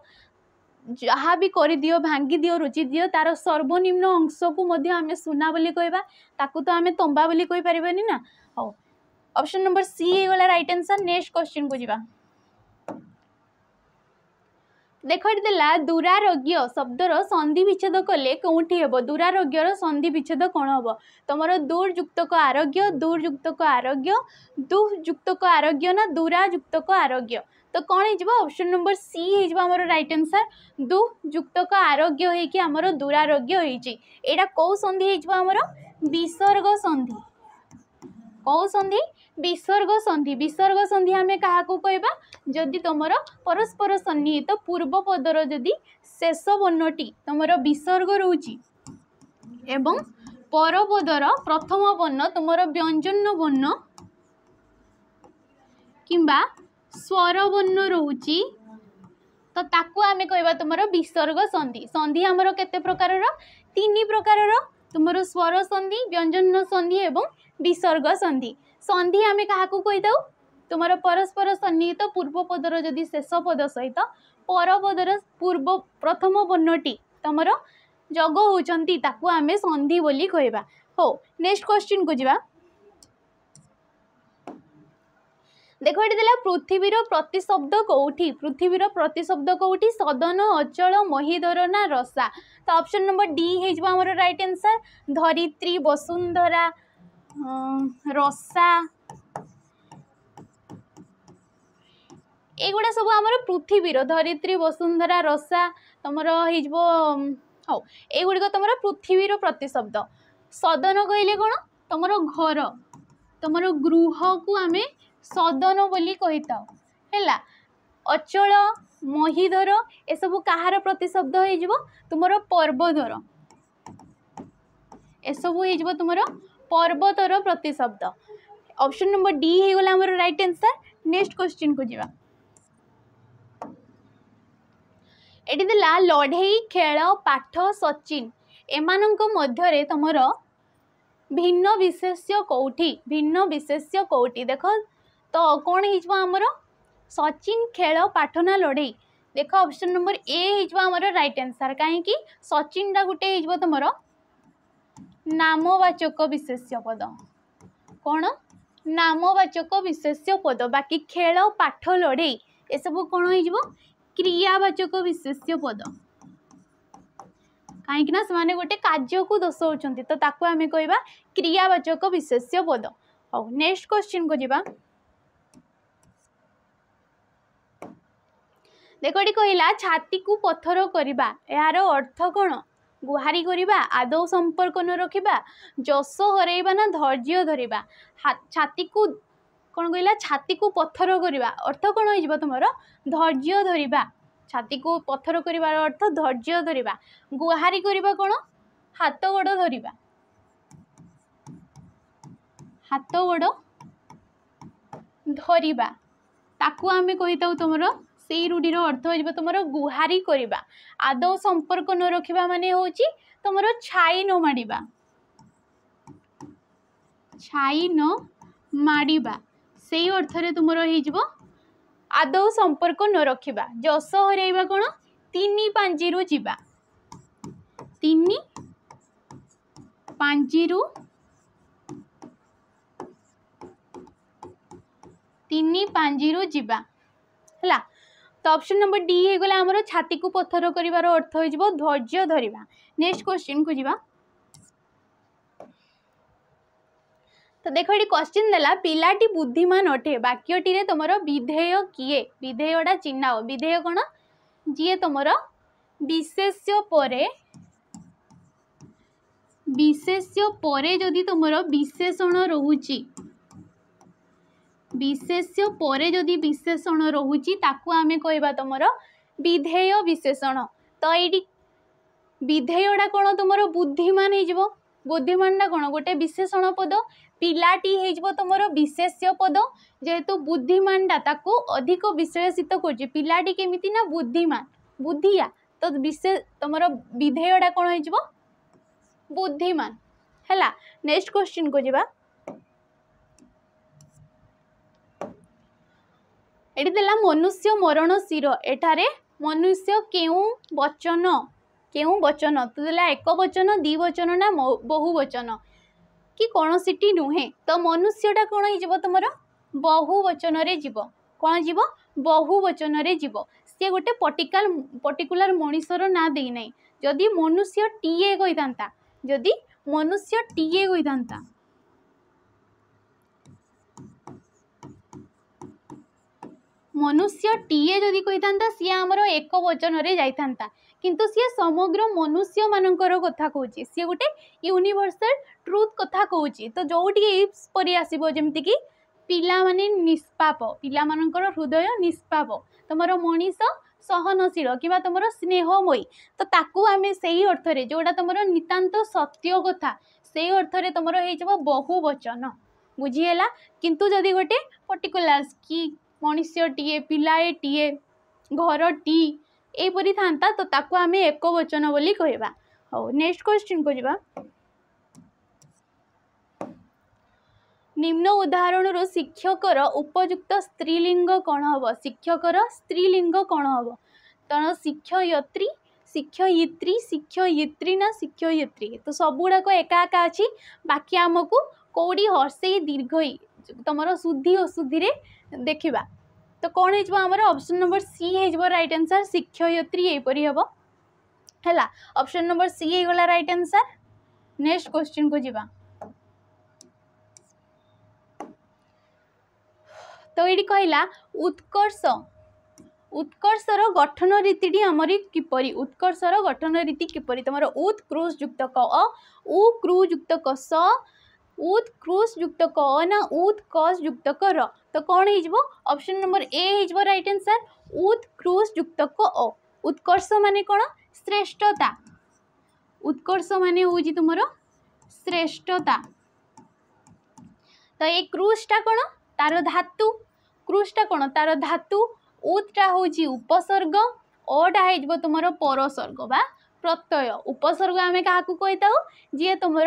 ଯାହା ବି କରିଦିଅ ଭାଙ୍ଗିଦିଅ ରୁଚିଦିଅ ତା'ର ସର୍ବନିମ୍ନ ଅଂଶକୁ ମଧ୍ୟ ଆମେ ସୁନା ବୋଲି କହିବା ତାକୁ ତ ଆମେ ତମ୍ବା ବୋଲି କହିପାରିବାନି ନା ହଉ ଅପସନ୍ ନମ୍ବର ସି ହେଇଗଲା ରାଇଟ୍ ଆନ୍ସର୍ ନେକ୍ସଟ କ୍ୱେଶ୍ଚିନ୍କୁ ଯିବା ଦେଖାଇଦେଲା ଦୂରାରୋଗ୍ୟ ଶବ୍ଦର ସନ୍ଧି ବିଚ୍ଛେଦ କଲେ କେଉଁଠି ହେବ ଦୂରାରୋଗ୍ୟର ସନ୍ଧି ବିଚ୍ଛେଦ କ'ଣ ହେବ ତୁମର ଦୁର୍ଯୁକ୍ତକ ଆରୋଗ୍ୟ ଦୁର୍ଯୁକ୍ତକ ଆରୋଗ୍ୟ ଦୁଃଯୁକ୍ତକ ଆରୋଗ୍ୟ ନା ଦୂରାଯୁକ୍ତକ ଆରୋଗ୍ୟ ତ କ'ଣ ହେଇଯିବ ଅପସନ୍ ନମ୍ବର ସି ହେଇଯିବ ଆମର ରାଇଟ୍ ଆନ୍ସର୍ ଦୁଃଯୁକ୍ତକ ଆରୋଗ୍ୟ ହେଇକି ଆମର ଦୂରାରୋଗ୍ୟ ହେଇଛି ଏଇଟା କେଉଁ ସନ୍ଧି ହେଇଯିବ ଆମର ବିସର୍ଗ ସନ୍ଧି କେଉଁ ସନ୍ଧି ବିସର୍ଗ ସନ୍ଧି ବିସର୍ଗ ସନ୍ଧି ଆମେ କାହାକୁ କହିବା ଯଦି ତୁମର ପରସ୍ପର ସନ୍ନିହିତ ପୂର୍ବ ପଦର ଯଦି ଶେଷ ବର୍ଣ୍ଣଟି ତୁମର ବିସର୍ଗ ରହୁଛି ଏବଂ ପରପଦର ପ୍ରଥମ ବର୍ଣ୍ଣ ତୁମର ବ୍ୟଞ୍ଜନ ବର୍ଣ୍ଣ କିମ୍ବା ସ୍ୱରବର୍ଣ୍ଣ ରହୁଛି ତ ତାକୁ ଆମେ କହିବା ତୁମର ବିସର୍ଗ ସନ୍ଧି ସନ୍ଧି ଆମର କେତେ ପ୍ରକାରର ତିନି ପ୍ରକାରର ତୁମର ସ୍ୱର ସନ୍ଧି ବ୍ୟଞ୍ଜନ ସନ୍ଧି ଏବଂ ବିସର୍ଗ ସନ୍ଧି ସନ୍ଧି ଆମେ କାହାକୁ କହିଥାଉ ତୁମର ପରସ୍ପର ସନ୍ନିହିତ ପୂର୍ବ ପଦର ଯଦି ଶେଷ ପଦ ସହିତ ପରପଦର ପୂର୍ବ ପ୍ରଥମ ବର୍ଣ୍ଣଟି ତୁମର ଯୋଗ ହେଉଛନ୍ତି ତାକୁ ଆମେ ସନ୍ଧି ବୋଲି କହିବା ହଉ ନେକ୍ସଟ କ୍ୱେଶ୍ଚିନ୍କୁ ଯିବା ଦେଖ ଏଠି ଦେଲା ପୃଥିବୀର ପ୍ରତିଶବ୍ଦ କେଉଁଠି ପୃଥିବୀର ପ୍ରତିଶବ୍ଦ କେଉଁଠି ସଦନ ଅଚଳ ମହିଧର ନା ରସା ତ ଅପସନ୍ ନମ୍ବର ଡି ହେଇଯିବ ଆମର ରାଇଟ୍ ଆନ୍ସର୍ ଧରିତ୍ରୀ ବସୁନ୍ଧରା ରସା ଏଗୁଡ଼ା ସବୁ ଆମର ପୃଥିବୀର ଧରିତ୍ରୀ ବସୁନ୍ଧରା ରସା ତମର ହେଇଯିବ ହଉ ଏଗୁଡ଼ିକ ତମର ପୃଥିବୀର ପ୍ରତିଶବ୍ଦ ସଦନ କହିଲେ କ'ଣ ତମର ଘର ତମର ଗୃହକୁ ଆମେ ସଦନ ବୋଲି କହିଥାଉ ହେଲା ଅଚଳ ମହିଧର ଏସବୁ କାହାର ପ୍ରତିଶବ୍ଦ ହେଇଯିବ ତୁମର ପର୍ବଧର ଏସବୁ ହେଇଯିବ ତୁମର पर्वतर प्रतिशब्द ऑप्शन नंबर डी होगा राइट आंसर नेक्स्ट क्वेश्चन को जीवा ये लड़े खेल पाठ सचिन एम तुम भिन्न विशेष कौटी भिन्न विशेष कौटी देख तो कौन हो सचिन खेल पाठ ना लड़े देख ऑप्शन नंबर ए होमर रईट आंसर कहीं सचिन टा गोटे तुम ନାମବାଚକ ବିଶେଷ୍ୟ ପଦ କ'ଣ ନାମବାଚକ ବିଶେଷ୍ୟ ପଦ ବାକି ଖେଳ ପାଠ ଲଢ଼େଇ ଏସବୁ କ'ଣ ହେଇଯିବ କ୍ରିୟାବାଚକ ବିଶେଷ୍ୟ ପଦ କାହିଁକି ନା ସେମାନେ ଗୋଟେ କାର୍ଯ୍ୟକୁ ଦୋଷଉଛନ୍ତି ତ ତାକୁ ଆମେ କହିବା କ୍ରିୟାବାଚକ ବିଶେଷ୍ୟ ପଦ ହଉ ନେକ୍ସଟ କ୍ୱଶ୍ଚିନ୍କୁ ଯିବା ଦେଖ ଏଠି କହିଲା ଛାତିକୁ ପଥର କରିବା ଏହାର ଅର୍ଥ କ'ଣ ଗୁହାରି କରିବା ଆଦୌ ସମ୍ପର୍କ ନ ରଖିବା ଯଶ ହରାଇବା ନା ଧୈର୍ଯ୍ୟ ଧରିବା ଛାତିକୁ କ'ଣ କହିଲା ଛାତିକୁ ପଥର କରିବା ଅର୍ଥ କ'ଣ ହେଇଯିବ ତୁମର ଧୈର୍ଯ୍ୟ ଧରିବା ଛାତିକୁ ପଥର କରିବାର ଅର୍ଥ ଧୈର୍ଯ୍ୟ ଧରିବା ଗୁହାରି କରିବା କ'ଣ ହାତ ଗୋଡ଼ ଧରିବା ହାତ ଗୋଡ଼ ଧରିବା ତାକୁ ଆମେ କହିଥାଉ ତୁମର সেই রুঢ়ির অর্থ হয়ে তোমার গুহারি করা আদৌ সম্পর্ক ন রক্ষা মানে হচ্ছে তোমার ছাই ন মাড়া ছাই ন মাড়া সেই অর্থরে তোমার হয়ে যাব আদৌ সম্পর্ক ন রক্ষা যশ হরাইবা কোণ তিন পাঞ্জি যা তিন পাঞ্জি তিন পাঞ্জি ଯିବା ହେଲା তো ଅପସନ୍ ନମ୍ବର ଡି ହେଇଗଲା ଆମର ଛାତିକୁ ପଥର କରିବାର ଅର୍ଥ ହୋଇଯିବ ଧୈର୍ଯ୍ୟ ଧରିବା ନେକ୍ସଟ କ୍ୱେଶ୍ଚିନ୍କୁ ଯିବା ତ ଦେଖ ଏଠି କ୍ୱେଶ୍ଚିନ୍ ଦେଲା ପିଲାଟି ବୁଦ୍ଧିମାନ ଅଟେ ବାକ୍ୟଟିରେ ତୁମର ବିଧେୟ କିଏ ବିଧେୟଟା ଚିହ୍ନାଅ ବିଧେୟ କ'ଣ ଯିଏ ତୁମର ବିଶେଷ୍ୟ ପରେ ବିଶେଷ୍ୟ ପରେ ଯଦି ତୁମର ବିଶେଷଣ ରହୁଛି ବିଶେଷ୍ୟ ପରେ ଯଦି ବିଶେଷଣ ରହୁଛି ତାକୁ ଆମେ କହିବା ତୁମର ବିଧେୟ ବିଶେଷଣ ତ ଏଇଠି ବିଧେୟଟା କ'ଣ ତୁମର ବୁଦ୍ଧିମାନ ହେଇଯିବ ବୁଦ୍ଧିମାନଟା କ'ଣ ଗୋଟେ ବିଶେଷଣ ପଦ ପିଲାଟି ହେଇଯିବ ତୁମର ବିଶେଷ୍ୟ ପଦ ଯେହେତୁ ବୁଦ୍ଧିମାନଟା ତାକୁ ଅଧିକ ବିଶେଷିତ କରୁଛି ପିଲାଟି କେମିତି ନା ବୁଦ୍ଧିମାନ ବୁଦ୍ଧିଆ ତ ବିଶେଷ ତୁମର ବିଧେୟଟା କ'ଣ ହେଇଯିବ ବୁଦ୍ଧିମାନ ହେଲା ନେକ୍ସଟ କୋଶ୍ଚିନ୍କୁ ଯିବା ଏଠି ଦେଲା ମନୁଷ୍ୟ ମରଣ ଶିର ଏଠାରେ ମନୁଷ୍ୟ କେଉଁ ବଚନ କେଉଁ ବଚନ ତୁ ଦେଲା ଏକ ବଚନ ଦୁଇ ବଚନ ନା ବହୁ ବଚନ କି କୌଣସିଟି ନୁହେଁ ତ ମନୁଷ୍ୟଟା କ'ଣ ହେଇଯିବ ତୁମର ବହୁ ବଚନରେ ଯିବ କ'ଣ ଯିବ ବହୁ ବଚନରେ ଯିବ ସିଏ ଗୋଟେ ପର୍ଟିକାଲ ପର୍ଟିକୁଲାର ମଣିଷର ନାଁ ଦେଇନାହିଁ ଯଦି ମନୁଷ୍ୟ ଟିଏ କହିଥାନ୍ତା ଯଦି ମନୁଷ୍ୟ ଟିଏ କହିଥାନ୍ତା ମନୁଷ୍ୟଟିଏ ଯଦି କହିଥାନ୍ତା ସିଏ ଆମର ଏକ ବଚନରେ ଯାଇଥାନ୍ତା କିନ୍ତୁ ସିଏ ସମଗ୍ର ମନୁଷ୍ୟମାନଙ୍କର କଥା କହୁଛି ସିଏ ଗୋଟେ ୟୁନିଭର୍ସାଲ୍ ଟ୍ରୁଥ୍ କଥା କହୁଛି ତ ଯେଉଁଠି ପରି ଆସିବ ଯେମିତିକି ପିଲାମାନେ ନିଷ୍ପାପ ପିଲାମାନଙ୍କର ହୃଦୟ ନିଷ୍ପାପ ତୁମର ମଣିଷ ସହନଶୀଳ କିମ୍ବା ତୁମର ସ୍ନେହମୟୀ ତ ତାକୁ ଆମେ ସେହି ଅର୍ଥରେ ଯେଉଁଟା ତୁମର ନିତାନ୍ତ ସତ୍ୟ କଥା ସେଇ ଅର୍ଥରେ ତୁମର ହେଇଯିବ ବହୁ ବଚନ ବୁଝିହେଲା କିନ୍ତୁ ଯଦି ଗୋଟେ ପର୍ଟିକୁଲାର୍ କି ମଣିଷଟିଏ ପିଲାଏଟିଏ ଘରଟି ଏହିପରି ଥାନ୍ତା ତ ତାକୁ ଆମେ ଏକ ବଚନ ବୋଲି କହିବା ହଉ ନେକ୍ସଟ କ୍ୱେଶ୍ଚିନ୍କୁ ଯିବା ନିମ୍ନ ଉଦାହରଣରୁ ଶିକ୍ଷକର ଉପଯୁକ୍ତ ସ୍ତ୍ରୀଲିଙ୍ଗ କ'ଣ ହେବ ଶିକ୍ଷକର ସ୍ତ୍ରୀଲିଙ୍ଗ କ'ଣ ହେବ ତେଣୁ ଶିକ୍ଷୟତ୍ରୀ ଶିକ୍ଷୟିତ୍ରୀ ଶିକ୍ଷୟିତ୍ରୀ ନା ଶିକ୍ଷୟିତ୍ରୀ ତ ସବୁଗୁଡ଼ାକ ଏକା ଏକା ଅଛି ବାକି ଆମକୁ କେଉଁଠି ହର୍ଷେଇ ଦୀର୍ଘଇ ତୁମର ଶୁଦ୍ଧି ଅଶୁଦ୍ଧିରେ देखिबा तो कौन होमर अप्सन नंबर सी हो रईट आनसर शिक्षयत्री यहीपरी हम है अप्सन नंबर सी हो गला रईट आनसर नेक्स्ट क्वेश्चन को जी तो ये कहला उत्कर्ष उत्कर्ष गठन रीति आमरी किपर उत्कर्ष गठन रीति किपर तुम उत्क्रोश युक्त क उ क्रु युक्त क स ଉଥ୍ କ୍ରୁସ୍ ଯୁକ୍ତକ ଅ ନା ଉଥ୍ କସ୍ ଯୁକ୍ତକ ର ତ କ'ଣ ହେଇଯିବ ଅପସନ୍ ନମ୍ବର ଏ ହେଇଯିବ ରାଇଟ୍ ଆନ୍ସର୍ ଉଥ୍ କ୍ରୁସ୍ ଯୁକ୍ତକ ଅ ଉତ୍କର୍ଷ ମାନେ କ'ଣ ଶ୍ରେଷ୍ଠତା ଉତ୍କର୍ଷ ମାନେ ହେଉଛି ତୁମର ଶ୍ରେଷ୍ଠତା ତ ଏ କ୍ରୁସ୍ଟା କ'ଣ ତାର ଧାତୁ କ୍ରୁସ୍ଟା କ'ଣ ତାର ଧାତୁ ଉତ୍ଟା ହେଉଛି ଉପସର୍ଗ ଅଟା ହେଇଯିବ ତୁମର ପରସର୍ଗ ବା प्रत्यय उपसर्ग आम क्या कही था जी तुम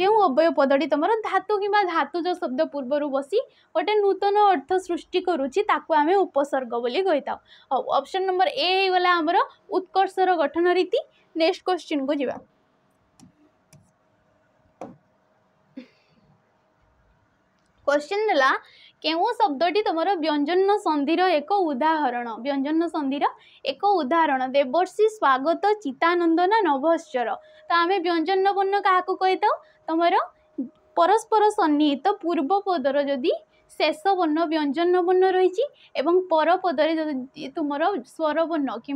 जो अवय पदटी तुम धातु कि धातु जो शब्द पूर्वर बस गोटे नूतन अर्थ सृष्टि करुच्चर्ग बोली कही था अप्सन नंबर ए होगा आम उत्कर्षर गठन रीति नेक्स्ट क्वेश्चन को जी क्वेश्चन है केव शब्दी तुम व्यंजन सन्धिर एक उदाहरण व्यंजन सन्धिर एक उदाहरण देवर्षी स्वागत चितानंदन नभश्चर तो आम व्यंजन बर्ण क्या कही था तुम परस्पर सन्नीहित तो पूर्व पदर जदि शेष बर्ण व्यंजन बर्ण रही पर पदर तुम स्वर बर्ण कि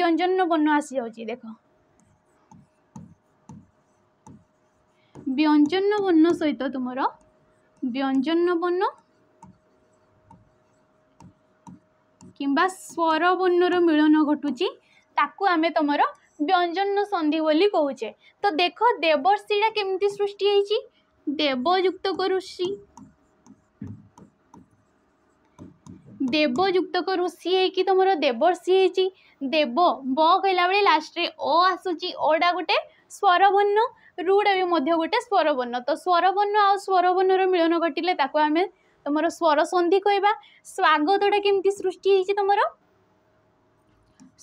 व्यंजन बर्ण आसी जा देख व्यंजन बर्ण सहित तुम ব্যঞ্জনবর্ণ কিংবা স্বর বর্ণর মিলন ঘটুছি তাকে আমি তোমার ব্যঞ্জন সন্ধি বলে কৌছে তো দেখ দেবর্ষিটা কেমতি সৃষ্টি হয়েছি দেবযুক্ত করুষি দেবযুক্ত করুষি হয়েকি তোমার দেবর্ষি হয়েছি দেব ব কহিলা বেড়ে লাস্টে ও আসুচি ওটা গোটে স্বরবর্ণ ରୁଢ଼ ବି ମଧ୍ୟ ଗୋଟେ ସ୍ୱରବର୍ଣ୍ଣ ତ ସ୍ୱରବର୍ଣ୍ଣ ଆଉ ସ୍ୱରବର୍ଣ୍ଣର ମିଳନ ଘଟିଲେ ତାକୁ ଆମେ ତୁମର ସ୍ୱର ସନ୍ଧି କହିବା ସ୍ୱାଗତଟା କେମିତି ସୃଷ୍ଟି ହେଇଛି ତୁମର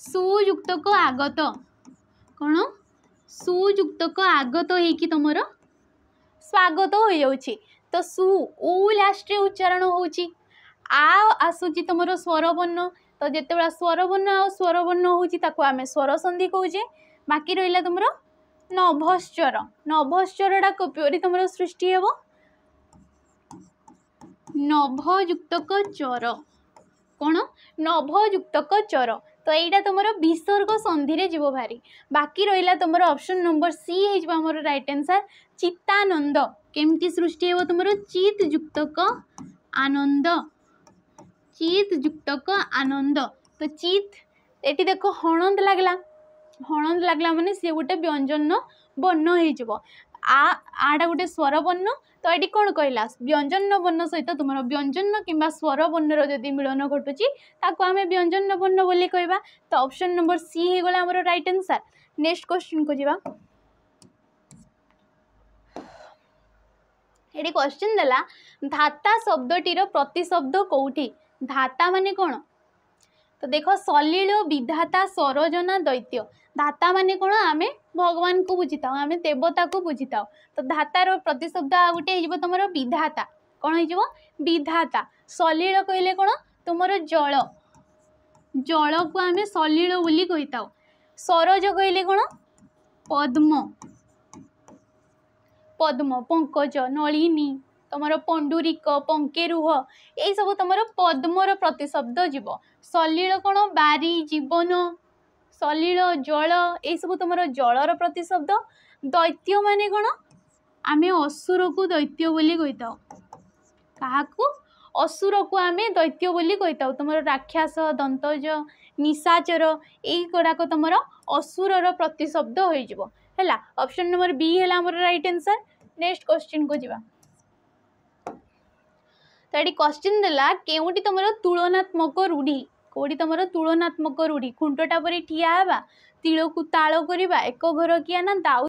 ସୁଯୁକ୍ତକ ଆଗତ କ'ଣ ସୁଯୁକ୍ତକ ଆଗତ ହେଇକି ତୁମର ସ୍ୱାଗତ ହୋଇଯାଉଛି ତ ସୁ ଓ ଲାଷ୍ଟରେ ଉଚ୍ଚାରଣ ହେଉଛି ଆ ଆସୁଛି ତୁମର ସ୍ୱରବର୍ଣ୍ଣ ତ ଯେତେବେଳେ ସ୍ୱରବର୍ଣ୍ଣ ଆଉ ସ୍ୱରବର୍ଣ୍ଣ ହେଉଛି ତାକୁ ଆମେ ସ୍ୱର ସନ୍ଧି କହୁଛେ ବାକି ରହିଲା ତୁମର ନଭଶ୍ଚର ନଭଶ୍ଚରଟା ପିଓରି ତୁମର ସୃଷ୍ଟି ହେବ ନଭଯୁକ୍ତକ ଚର କ'ଣ ନଭଯୁକ୍ତକ ଚର ତ ଏଇଟା ତୁମର ବିସର୍ଗ ସନ୍ଧିରେ ଯିବ ଭାରି ବାକି ରହିଲା ତୁମର ଅପସନ୍ ନମ୍ବର ସି ହେଇଯିବ ଆମର ରାଇଟ୍ ଆନ୍ସର୍ ଚିତ୍ତାନନ୍ଦ କେମିତି ସୃଷ୍ଟି ହେବ ତୁମର ଚିତ୍ ଯୁକ୍ତକ ଆନନ୍ଦ ଚିତ୍ ଯୁକ୍ତକ ଆନନ୍ଦ ତ ଚିତ୍ ଏଠି ଦେଖ ହଣନ୍ଦ ଲାଗିଲା ହଣନ୍ଦ ଲାଗିଲା ମାନେ ସିଏ ଗୋଟେ ବ୍ୟଞ୍ଜନ ବର୍ଣ୍ଣ ହେଇଯିବ ଆ ଆଟା ଗୋଟେ ସ୍ୱର ବର୍ଣ୍ଣ ତ ଏଇଠି କ'ଣ କହିଲା ବ୍ୟଞ୍ଜନ ବର୍ଣ୍ଣ ସହିତ ତୁମର ବ୍ୟଞ୍ଜନ କିମ୍ବା ସ୍ୱର ବର୍ଣ୍ଣର ଯଦି ମିଳନ ଘଟୁଛି ତାକୁ ଆମେ ବ୍ୟଞ୍ଜନ ବର୍ଣ୍ଣ ବୋଲି କହିବା ତ ଅପସନ୍ ନମ୍ବର ସି ହେଇଗଲା ଆମର ରାଇଟ୍ ଆନ୍ସର୍ ନେକ୍ସଟ କ୍ୱେଶ୍ଚିନ୍କୁ ଯିବା ଏଠି କ୍ୱେଶ୍ଚିନ୍ ଦେଲା ଧାତା ଶବ୍ଦଟିର ପ୍ରତିଶବ୍ଦ କେଉଁଠି ଧାତା ମାନେ କ'ଣ ତ ଦେଖ ସଲିଳ ବିଧାତା সরজনা ଦୈତ୍ୟ ଧାତା ମାନେ କ'ଣ ଆମେ ଭଗବାନଙ୍କୁ ବୁଝିଥାଉ ଆମେ ଦେବତାକୁ ବୁଝିଥାଉ ତ ଧାତାର ପ୍ରତିଶବ୍ଦ ଆଉ ଗୋଟେ ହେଇଯିବ ତୁମର ବିଧାତା କ'ଣ ହେଇଯିବ ବିଧାତା ସଲିଳ କହିଲେ କ'ଣ ତୁମର ଜଳ ଜଳକୁ ଆମେ ସଲିଳ ବୋଲି କହିଥାଉ ସରୋଜ କହିଲେ କ'ଣ ପଦ୍ମ ପଦ୍ମ ପଙ୍କଜ ନଳିନୀ ତୁମର ପଣ୍ଡୁରିକ ପଙ୍କେରୁହ ଏଇସବୁ ତୁମର ପଦ୍ମର ପ୍ରତିଶବ୍ଦ ଯିବ ସଲିଳ କ'ଣ ବାରି ଜୀବନ ସଲିଳ ଜଳ ଏଇସବୁ ତୁମର ଜଳର ପ୍ରତିଶବ୍ଦ ଦୈତ୍ୟ ମାନେ କ'ଣ ଆମେ ଅସୁରକୁ ଦୈତ୍ୟ ବୋଲି କହିଥାଉ କାହାକୁ ଅସୁରକୁ ଆମେ ଦୈତ୍ୟ ବୋଲି କହିଥାଉ ତୁମର ରାକ୍ଷାସ ଦନ୍ତଜ ନିଶାଚର ଏଇଗୁଡ଼ାକ ତୁମର ଅସୁରର ପ୍ରତିଶବ୍ଦ ହୋଇଯିବ ହେଲା ଅପସନ୍ ନମ୍ବର ବି ହେଲା ଆମର ରାଇଟ୍ ଆନ୍ସର୍ ନେକ୍ସଟ କ୍ୱେଶ୍ଚିନ୍କୁ ଯିବା ତ ଏଠି କ୍ୱେଶ୍ଚିନ୍ ଦେଲା କେଉଁଠି ତୁମର ତୁଳନାତ୍ମକ ରୂଢ଼ି କେଉଁଠି ତମର ତୁଳନାତ୍ମକ ରୂଢ଼ି ଖୁଣ୍ଟଟା ପରି ଠିଆ ହେବା ତିଳକୁ ତାଳ କରିବା ଏକ ଘର କିଆ ନା ଦାଉ